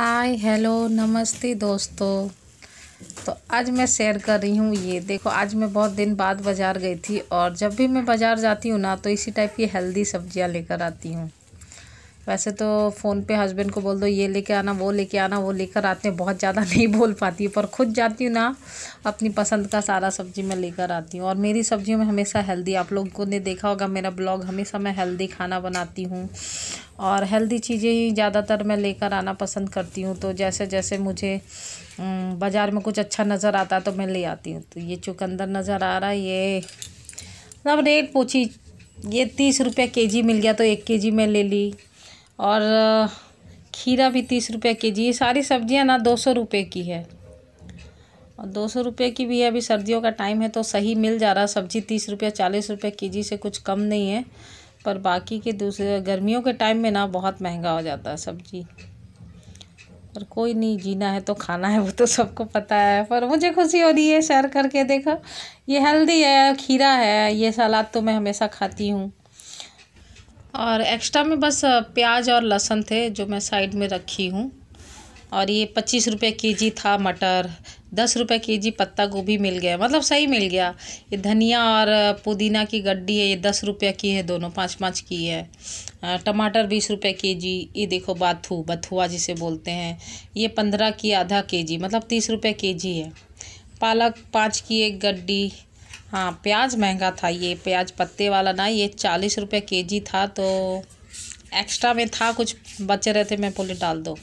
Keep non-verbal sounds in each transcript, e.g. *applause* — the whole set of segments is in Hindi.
हाय हेलो नमस्ते दोस्तों तो आज मैं शेयर कर रही हूँ ये देखो आज मैं बहुत दिन बाद बाज़ार गई थी और जब भी मैं बाज़ार जाती हूँ ना तो इसी टाइप की हेल्दी सब्जियाँ लेकर आती हूँ वैसे तो फ़ोन पे हस्बैंड को बोल दो ये लेके आना वो लेके आना वो लेकर आते हैं बहुत ज़्यादा *laughs* नहीं बोल पाती पर खुद जाती हूँ ना अपनी पसंद का सारा सब्ज़ी मैं लेकर आती हूँ और मेरी सब्ज़ियों में हमेशा हेल्दी आप लोगों ने देखा होगा मेरा ब्लॉग हमेशा मैं हेल्दी खाना बनाती हूँ और हेल्दी चीज़ें ही ज़्यादातर मैं लेकर आना पसंद करती हूँ तो जैसे जैसे मुझे बाज़ार में कुछ अच्छा नज़र आता है तो मैं ले आती हूँ तो ये चुकंदर नज़र आ रहा है ये अब रेट पूछी ये तीस रुपये के जी मिल गया तो एक के जी में ले ली और खीरा भी तीस रुपये के जी ये सारी सब्जियां ना दो सौ रुपये की है और दो सौ रुपये की भी है अभी सर्दियों का टाइम है तो सही मिल जा रहा सब्जी तीस रुपये चालीस रुपये के जी से कुछ कम नहीं है पर बाकी के दूसरे गर्मियों के टाइम में ना बहुत महंगा हो जाता है सब्जी पर कोई नहीं जीना है तो खाना है वो तो सबको पता है पर मुझे खुशी हो रही है शेयर करके देखो ये हेल्दी है खीरा है ये सलाद तो मैं हमेशा खाती हूँ और एक्स्ट्रा में बस प्याज और लहसुन थे जो मैं साइड में रखी हूँ और ये पच्चीस रुपये के जी था मटर दस रुपये के जी पत्ता गोभी मिल गया मतलब सही मिल गया ये धनिया और पुदीना की गड्डी है ये दस रुपये की है दोनों पाँच पाँच की है टमाटर बीस रुपये के जी ये देखो बाथू बथुआ जिसे बोलते हैं ये पंद्रह की आधा के जी मतलब तीस रुपये के जी है पालक पाँच की एक गड्डी हाँ प्याज महंगा था ये प्याज पत्ते वाला ना ये चालीस रुपये के जी था तो एक्स्ट्रा में था कुछ बचे रहते मैं बोले डाल दो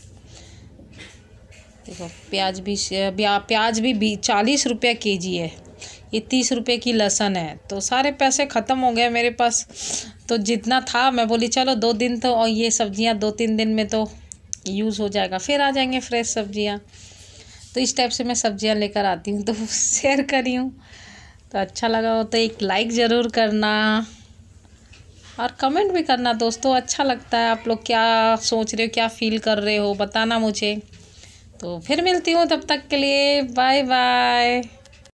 देखो प्याज भी प्याज भी, चालीस रुपये के जी है ये तीस रुपये की लहसन है तो सारे पैसे ख़त्म हो गए मेरे पास तो जितना था मैं बोली चलो दो दिन तो और ये सब्जियां दो तीन दिन में तो यूज़ हो जाएगा फिर आ जाएंगे फ्रेश सब्जियां तो इस टाइप से मैं सब्जियां लेकर आती हूँ तो शेयर *laughs* करी हूँ तो अच्छा लगा हो तो एक लाइक ज़रूर करना और कमेंट भी करना दोस्तों अच्छा लगता है आप लोग क्या सोच रहे हो क्या फील कर रहे हो बताना मुझे तो फिर मिलती हूँ तब तक के लिए बाय बाय